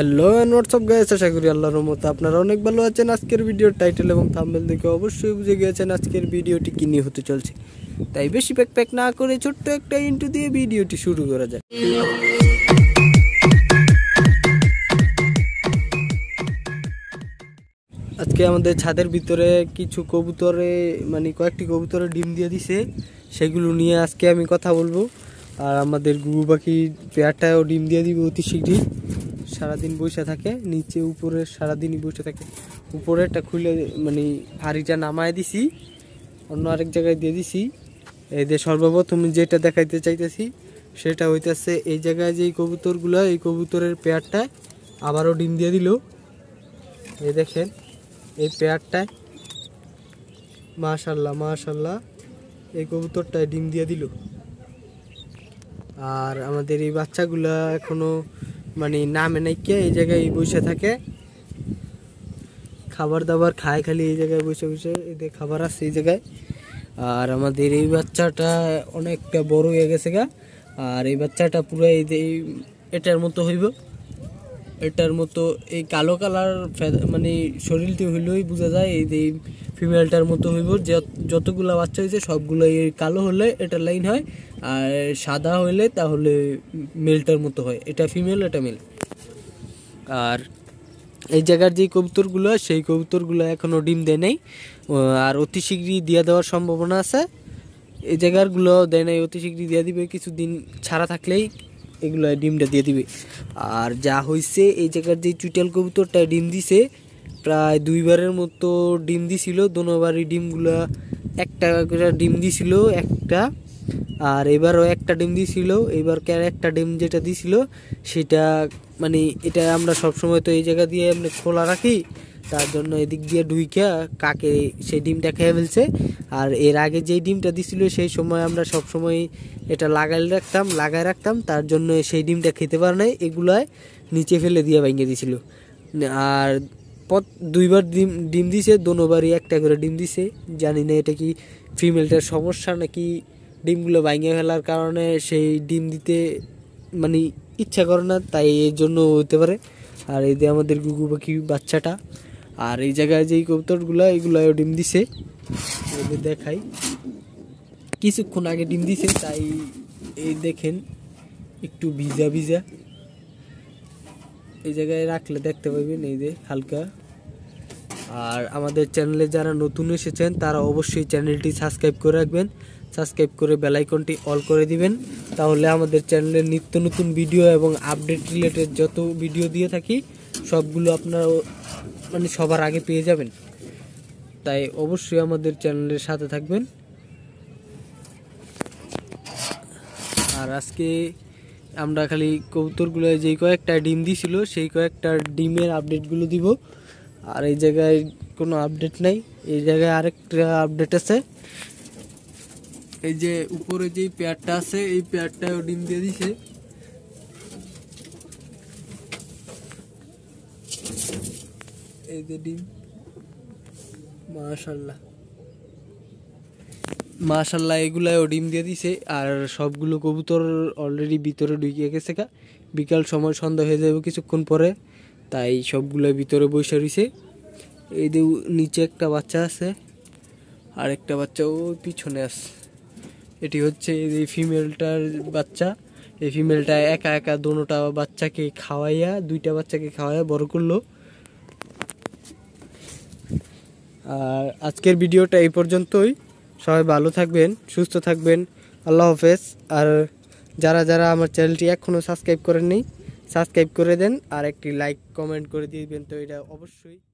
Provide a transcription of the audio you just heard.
hello and WhatsApp guys আশা করি আল্লাহর রহমতে আপনারা অনেক ভালো আছেন আজকের ভিডিওর টাইটেল এবং থাম্বেল দেখে অবশ্যই বুঝে গিয়েছেন আজকের ভিডিওটি কী নিয়ে হতে চলছে তাই বেশি প্যাক প্যাক না করে ছোট্ট একটা ইন্টু দিয়ে ভিডিওটি শুরু করা যায় আজকে আমাদের ছাদের ভিতরে কিছু কবুতরে মানে কয়েকটি কবুতরে ডিম দিয়ে দিছে সেগুলো নিয়ে আজকে আমি কথা বলবো আর আমাদের গুরু পাখির পেয়ারটাও ডিম দিয়ে দিব অতি শীঘ্রই সারাদিন বসে থাকে নিচে উপরে সারাদিনই বসে থাকে উপরেরটা খুলে মানে হাড়িটা নামায় দিছি অন্য আরেক জায়গায় দিয়ে দিছি এই যে সর্বপ্রথম যেটা দেখাইতে চাইতেছি সেটা হইতেছে এই জায়গায় যে কবুতরগুলো এই কবুতরের পেয়ারটায় আবারও ডিম দিয়ে দিল এই দেখেন এই পেয়ারটায় মাশাল্লাহ মাশাল্লাহ এই কবুতরটায় ডিম দিয়ে দিল আর আমাদের এই বাচ্চাগুলা এখনও মানে নামে নাইকে এই জায়গায় বসে থাকে খাবার দাবার খায় খালি এই জায়গায় বসে বসে যে খাবার আসছে এই জায়গায় আর আমাদের এই বাচ্চাটা অনেকটা বড় হয়ে গেছে গা আর এই বাচ্চাটা পুরো এই এটার মতো হইব এটার মতো এই কালো কালার মানে শরীরটি হইলেই বোঝা যায় এই যে ফিমেলটার মতো হইব যতগুলো বাচ্চা হয়েছে সবগুলো এই কালো হলে এটা লাইন হয় আর সাদা হইলে তাহলে মেলটার মতো হয় এটা ফিমেল এটা মেল আর এই জায়গার যে কবুতরগুলো সেই কবুতরগুলো এখনও ডিম দেয় নাই আর অতি শীঘ্রই দিয়ে দেওয়ার সম্ভাবনা আছে এই জায়গারগুলো দেয় নাই অতি শীঘ্রই দিয়ে দিবে কিছুদিন ছাড়া থাকলেই এগুলো ডিমটা দিয়ে দিবে আর যা হয়েছে এই জায়গার যে চুটাল কবুতরটা ডিম দিছে প্রায় দুইবারের মতো ডিম দিছিল দোনোবারই ডিমগুলা একটা করে ডিম দিছিল একটা আর এবারও একটা ডিম দিছিল এবার একটা ডিম যেটা দিছিল সেটা মানে এটা আমরা সবসময় তো এই জায়গা দিয়ে আমরা খোলা রাখি তার জন্য এদিক দিয়ে ঢুইকা কাকে সেই ডিমটা খেয়ে ফেলছে আর এর আগে যেই ডিমটা দিছিল সেই সময় আমরা সব সময় এটা লাগাই রাখতাম লাগাই রাখতাম তার জন্য সেই ডিমটা খেতে পার নাই এগুলোয় নিচে ফেলে দিয়ে ভেঙে দিছিল আর পথ দুইবার ডিম ডিম দিছে দোনোবারই একটা করে ডিম দিছে জানি না এটা কি ফিমেলটার সমস্যা নাকি ডিমগুলো ভাঙিয়ে ফেলার কারণে সেই ডিম দিতে মানে ইচ্ছা করে না তাই এর জন্য হতে পারে আর এই যে আমাদের গুগু পাখি বাচ্চাটা আর এই জায়গায় যেই কবুতরগুলো এগুলো ডিম দিছে দেখাই কিছুক্ষণ আগে ডিম দিছে তাই এই দেখেন একটু ভিজা ভিজা এই জায়গায় রাখলে দেখতে পাবেন এই যে হালকা আর আমাদের চ্যানেলে যারা নতুন এসেছেন তারা অবশ্যই চ্যানেলটি সাবস্ক্রাইব করে রাখবেন সাবস্ক্রাইব করে বেলাইকনটি অল করে দিবেন তাহলে আমাদের চ্যানেলের নিত্য নতুন ভিডিও এবং আপডেট রিলেটেড যত ভিডিও দিয়ে থাকি সবগুলো আপনারা মানে সবার আগে পেয়ে যাবেন তাই অবশ্যই আমাদের চ্যানেলের সাথে থাকবেন আর আজকে আমরা খালি কবুতরগুলো যেই কয়েকটা ডিম দিছিল সেই কয়েকটা ডিমের আপডেটগুলো দিব আর এই জায়গায় কোনো আপডেট নেই এই জায়গায় আরেকটা আপডেট আছে এই যে উপরে যে প্যাডটা আছে এই পেয়ারটাও ডিম দিয়ে দিছে এই যে ডিম মাশাল্লাহ মাশাল্লাহ এগুলাও ডিম দিয়ে দিছে আর সবগুলো কবুতর অলরেডি ভিতরে ঢুকিয়ে গেছে বিকাল সময় সন্ধ্যা হয়ে যাবে কিছুক্ষণ পরে তাই সবগুলো ভিতরে বসে রয়েছে এই যে নিচে একটা বাচ্চা আছে আর একটা বাচ্চা ও পিছনে আছে এটি হচ্ছে এই ফিমেলটার বাচ্চা এই ফিমেলটা একা একা দুটা বাচ্চাকে খাওয়াইয়া দুইটা বাচ্চাকে খাওয়াইয়া বড় করলো আর আজকের ভিডিওটা এই পর্যন্তই সবাই ভালো থাকবেন সুস্থ থাকবেন আল্লাহ হাফেজ আর যারা যারা আমার চ্যানেলটি এখনও সাবস্ক্রাইব করেননি সাবস্ক্রাইব করে দেন আর একটি লাইক কমেন্ট করে দিবেন তো এটা অবশ্যই